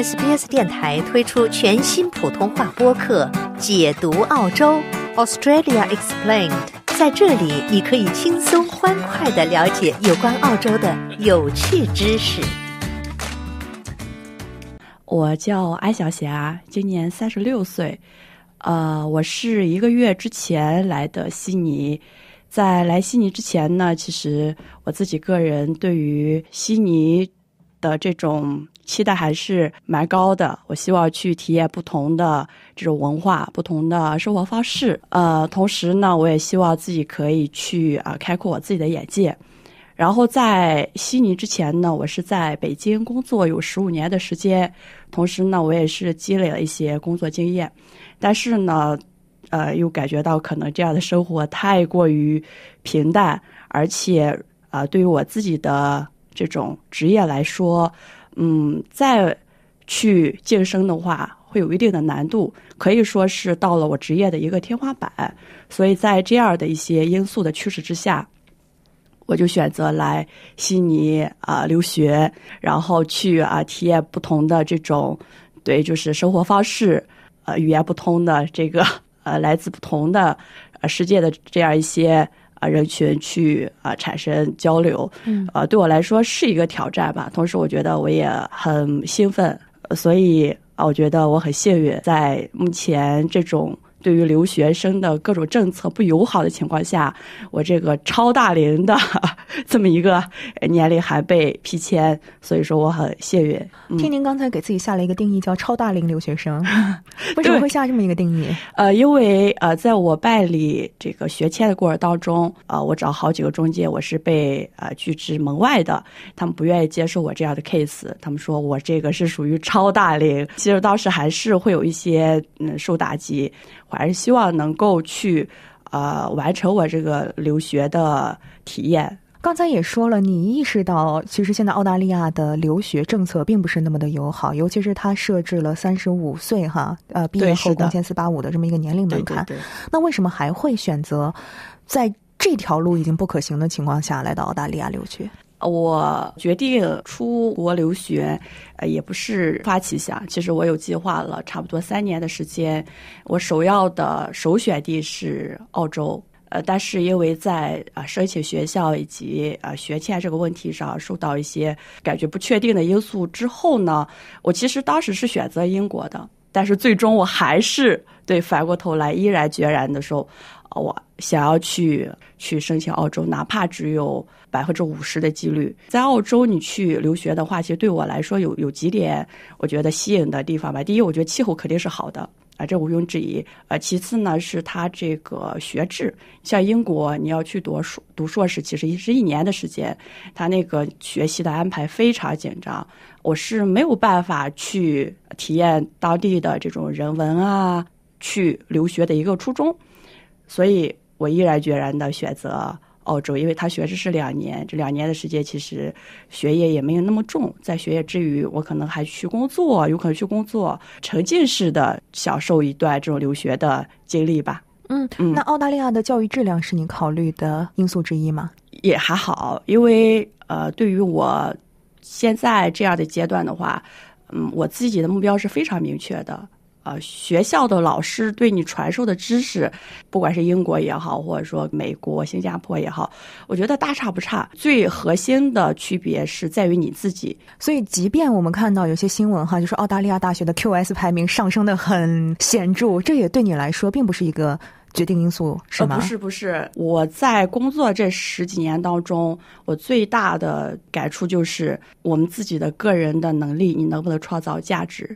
SBS 电台推出全新普通话播客《解读澳洲》（Australia Explained）。在这里，你可以轻松欢快的了解有关澳洲的有趣知识。我叫安小霞，今年三十六岁。呃，我是一个月之前来的悉尼。在来悉尼之前呢，其实我自己个人对于悉尼的这种。期待还是蛮高的，我希望去体验不同的这种文化、不同的生活方式。呃，同时呢，我也希望自己可以去啊，开阔我自己的眼界。然后在悉尼之前呢，我是在北京工作有十五年的时间，同时呢，我也是积累了一些工作经验。但是呢，呃，又感觉到可能这样的生活太过于平淡，而且啊，对于我自己的这种职业来说。嗯，再去晋升的话，会有一定的难度，可以说是到了我职业的一个天花板。所以在这样的一些因素的趋势之下，我就选择来悉尼啊留学，然后去啊体验不同的这种，对，就是生活方式，呃，语言不通的这个，呃，来自不同的，呃，世界的这样一些。啊，人群去啊，产生交流，嗯，啊，对我来说是一个挑战吧。同时，我觉得我也很兴奋，所以啊，我觉得我很幸运，在目前这种。对于留学生的各种政策不友好的情况下，我这个超大龄的 这么一个年龄还被批签，所以说我很幸运。听您刚才给自己下了一个定义，叫超大龄留学生，为什么会下这么一个定义？呃，因为呃，在我办理这个学签的过程当中，啊，我找好几个中介，我是被呃拒之门外的，他们不愿意接受我这样的 case，他们说我这个是属于超大龄，其实当时还是会有一些嗯受打击。还是希望能够去，呃，完成我这个留学的体验。刚才也说了，你意识到其实现在澳大利亚的留学政策并不是那么的友好，尤其是它设置了三十五岁哈，呃，毕业后两千四八五的这么一个年龄门槛。那为什么还会选择在这条路已经不可行的情况下来到澳大利亚留学？我决定出国留学，呃，也不是突发奇想，其实我有计划了，差不多三年的时间。我首要的首选地是澳洲，呃，但是因为在啊申请学校以及啊学签这个问题上受到一些感觉不确定的因素之后呢，我其实当时是选择英国的，但是最终我还是。对，反过头来依然决然的说，我想要去去申请澳洲，哪怕只有百分之五十的几率，在澳洲你去留学的话，其实对我来说有有几点我觉得吸引的地方吧。第一，我觉得气候肯定是好的啊，这毋庸置疑呃，其次呢，是他这个学制，像英国你要去读硕读硕士，其实是一年的时间，他那个学习的安排非常紧张，我是没有办法去体验当地的这种人文啊。去留学的一个初衷，所以我毅然决然的选择澳洲，因为他学制是两年，这两年的时间其实学业也没有那么重，在学业之余，我可能还去工作，有可能去工作，沉浸式的享受一段这种留学的经历吧。嗯，那澳大利亚的教育质量是你考虑的因素之一吗？也还好，因为呃，对于我现在这样的阶段的话，嗯，我自己的目标是非常明确的。呃学校的老师对你传授的知识，不管是英国也好，或者说美国、新加坡也好，我觉得大差不差。最核心的区别是在于你自己。所以，即便我们看到有些新闻，哈，就是澳大利亚大学的 QS 排名上升的很显著，这也对你来说并不是一个决定因素，是吗？不是，不是。我在工作这十几年当中，我最大的感触就是，我们自己的个人的能力，你能不能创造价值？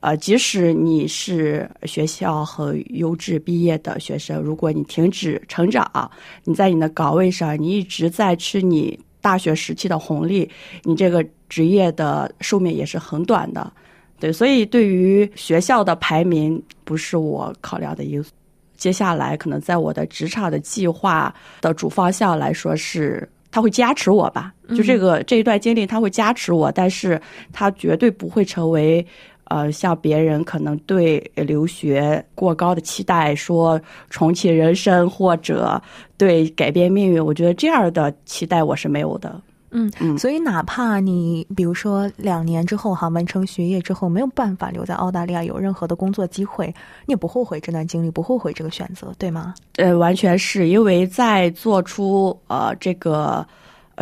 呃，即使你是学校很优质毕业的学生，如果你停止成长，你在你的岗位上，你一直在吃你大学时期的红利，你这个职业的寿命也是很短的，对。所以，对于学校的排名不是我考量的因素。接下来，可能在我的职场的计划的主方向来说，是它会加持我吧。就这个这一段经历，它会加持我，但是它绝对不会成为。呃，像别人可能对留学过高的期待，说重启人生或者对改变命运，我觉得这样的期待我是没有的。嗯嗯，所以哪怕你比如说两年之后哈，完成学业之后没有办法留在澳大利亚有任何的工作机会，你也不后悔这段经历，不后悔这个选择，对吗？呃，完全是因为在做出呃这个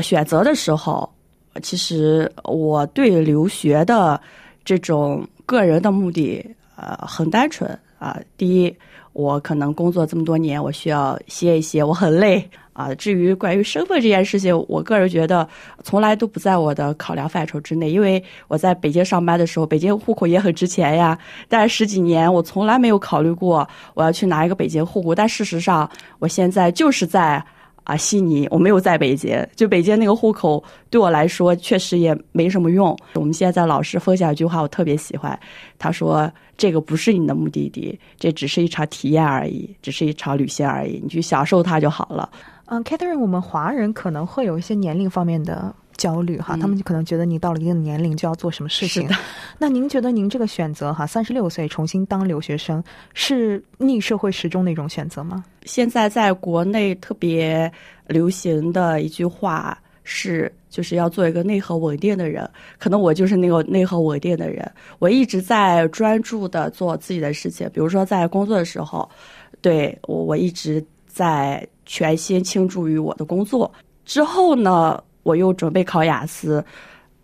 选择的时候，其实我对留学的这种。个人的目的，呃，很单纯啊。第一，我可能工作这么多年，我需要歇一歇，我很累啊。至于关于身份这件事情，我个人觉得从来都不在我的考量范畴之内。因为我在北京上班的时候，北京户口也很值钱呀。但十几年，我从来没有考虑过我要去拿一个北京户口。但事实上，我现在就是在。啊，悉尼，我没有在北京，就北京那个户口对我来说确实也没什么用。我们现在老师分享一句话，我特别喜欢，他说：“这个不是你的目的地，这只是一场体验而已，只是一场旅行而已，你去享受它就好了。”嗯，Catherine，我们华人可能会有一些年龄方面的。焦虑哈，他们就可能觉得你到了一定年龄就要做什么事情。那您觉得您这个选择哈，三十六岁重新当留学生，是逆社会时钟的一种选择吗？现在在国内特别流行的一句话是，就是要做一个内核稳定的人。可能我就是那个内核稳定的人，我一直在专注的做自己的事情，比如说在工作的时候，对我我一直在全心倾注于我的工作。之后呢？我又准备考雅思，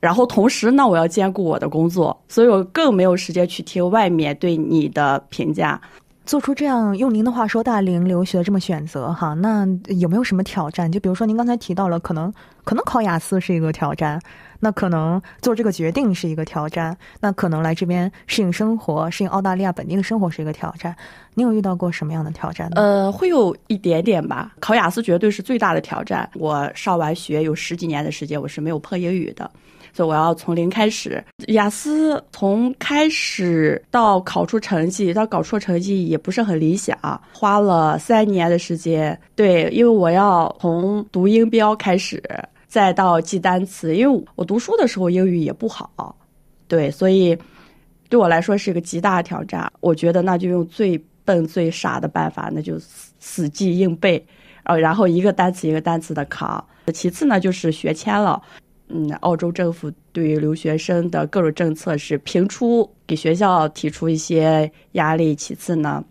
然后同时呢，我要兼顾我的工作，所以我更没有时间去听外面对你的评价，做出这样用您的话说大龄留学这么选择哈，那有没有什么挑战？就比如说您刚才提到了，可能可能考雅思是一个挑战。那可能做这个决定是一个挑战，那可能来这边适应生活、适应澳大利亚本地的生活是一个挑战。你有遇到过什么样的挑战？呃，会有一点点吧。考雅思绝对是最大的挑战。我上完学有十几年的时间，我是没有碰英语的，所以我要从零开始。雅思从开始到考出成绩，到搞出成绩也不是很理想，花了三年的时间。对，因为我要从读音标开始。再到记单词，因为我读书的时候英语也不好，对，所以对我来说是一个极大挑战。我觉得那就用最笨、最傻的办法，那就死记硬背，呃，然后一个单词一个单词的扛。其次呢，就是学签了。嗯，澳洲政府对于留学生的各种政策是评出，给学校提出一些压力。其次呢，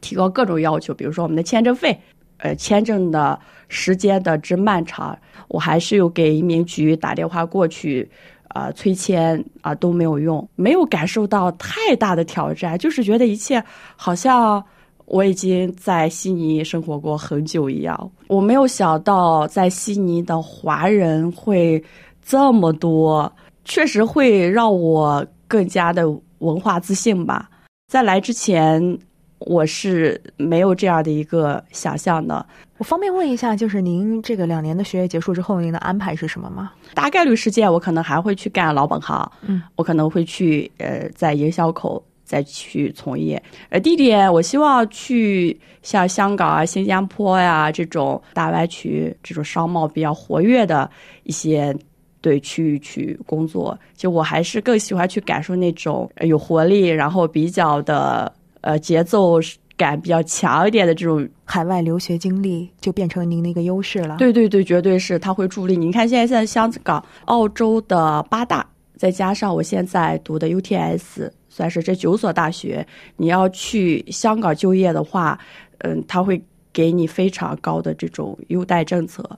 提高各种要求，比如说我们的签证费。呃，签证的时间的之漫长，我还是有给移民局打电话过去，啊，催签啊都没有用，没有感受到太大的挑战，就是觉得一切好像我已经在悉尼生活过很久一样。我没有想到在悉尼的华人会这么多，确实会让我更加的文化自信吧。在来之前。我是没有这样的一个想象的。我方便问一下，就是您这个两年的学业结束之后，您的安排是什么吗？大概率事件，我可能还会去干老本行。嗯，我可能会去呃，在营销口再去从业。呃，地点我希望去像香港啊、新加坡呀这种大湾区这种商贸比较活跃的一些对区域去工作。就我还是更喜欢去感受那种有活力，然后比较的。呃，节奏感比较强一点的这种海外留学经历，就变成您的一个优势了。对对对，绝对是，它会助力。你看，现在在香港、澳洲的八大，再加上我现在读的 U T S，算是这九所大学。你要去香港就业的话，嗯，他会给你非常高的这种优待政策。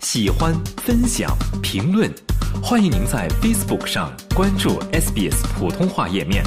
喜欢、分享、评论，欢迎您在 Facebook 上关注 SBS 普通话页面。